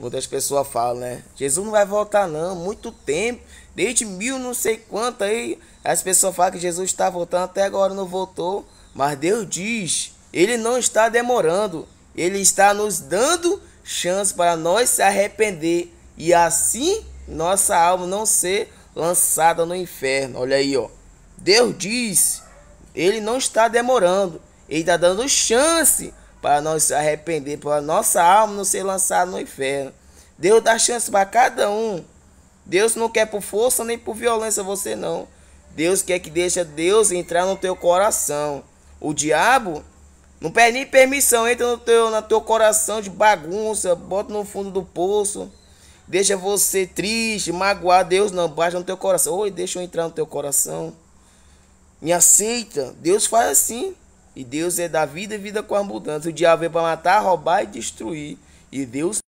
Muitas pessoas falam, né? Jesus não vai voltar, não. Muito tempo. Desde mil não sei quanto aí. As pessoas falam que Jesus está voltando. Até agora não voltou. Mas Deus diz: Ele não está demorando. Ele está nos dando chance para nós se arrepender. E assim nossa alma não ser lançada no inferno. Olha aí, ó. Deus diz: Ele não está demorando. Ele está dando chance para não se arrepender, para nossa alma não ser lançada no inferno. Deus dá chance para cada um. Deus não quer por força nem por violência você não. Deus quer que deixa Deus entrar no teu coração. O diabo não pede nem permissão, entra no teu, no teu coração de bagunça, bota no fundo do poço, deixa você triste, magoar Deus não, baixa no teu coração. Oi, deixa eu entrar no teu coração. Me aceita. Deus faz assim. E Deus é da vida e vida com abundância. O diabo veio para matar, roubar e destruir. E Deus